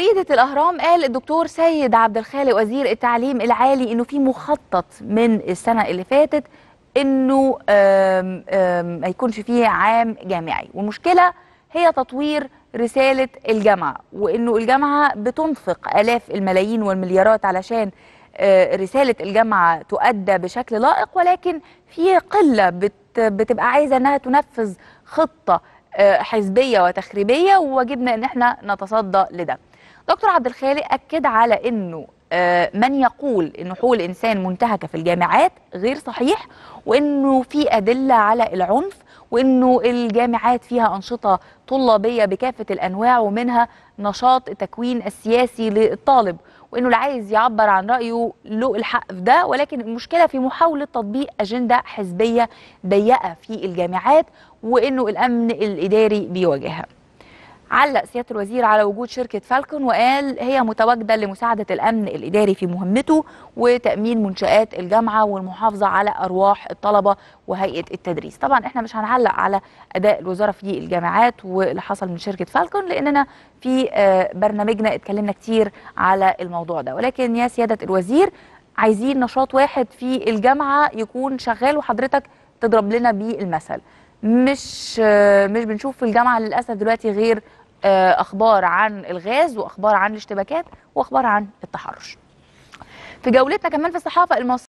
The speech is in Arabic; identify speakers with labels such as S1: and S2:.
S1: سيدة الأهرام قال الدكتور سيد عبد الخالق وزير التعليم العالي إنه في مخطط من السنة اللي فاتت إنه ما يكونش فيه عام جامعي والمشكلة هي تطوير رسالة الجامعة وإنه الجامعة بتنفق آلاف الملايين والمليارات علشان آه، رسالة الجامعة تؤدى بشكل لائق ولكن في قلة بتبقى عايزة إنها تنفذ خطة آه، حزبية وتخريبية وواجبنا إن احنا نتصدى لده دكتور عبد الخالق اكد على انه آه، من يقول ان حقوق الانسان منتهكه في الجامعات غير صحيح وانه في ادله على العنف وانه الجامعات فيها انشطه طلابيه بكافه الانواع ومنها نشاط التكوين السياسي للطالب وانه اللي عايز يعبر عن رايه له الحق في ده ولكن المشكله في محاوله تطبيق اجنده حزبيه ضيقه في الجامعات وانه الامن الاداري بيواجهها علق سياده الوزير على وجود شركه فالكون وقال هي متواجده لمساعده الامن الاداري في مهمته وتامين منشات الجامعه والمحافظه على ارواح الطلبه وهيئه التدريس طبعا احنا مش هنعلق على اداء الوزاره في الجامعات واللي حصل من شركه فالكون لاننا في آه، برنامجنا اتكلمنا كتير على الموضوع ده ولكن يا سياده الوزير عايزين نشاط واحد في الجامعه يكون شغال وحضرتك تضرب لنا بيه المثل مش آه، مش بنشوف في الجامعه للاسف دلوقتي غير آه، اخبار عن الغاز واخبار عن الاشتباكات واخبار عن التحرش في جولتنا كمان في الصحافه المصريه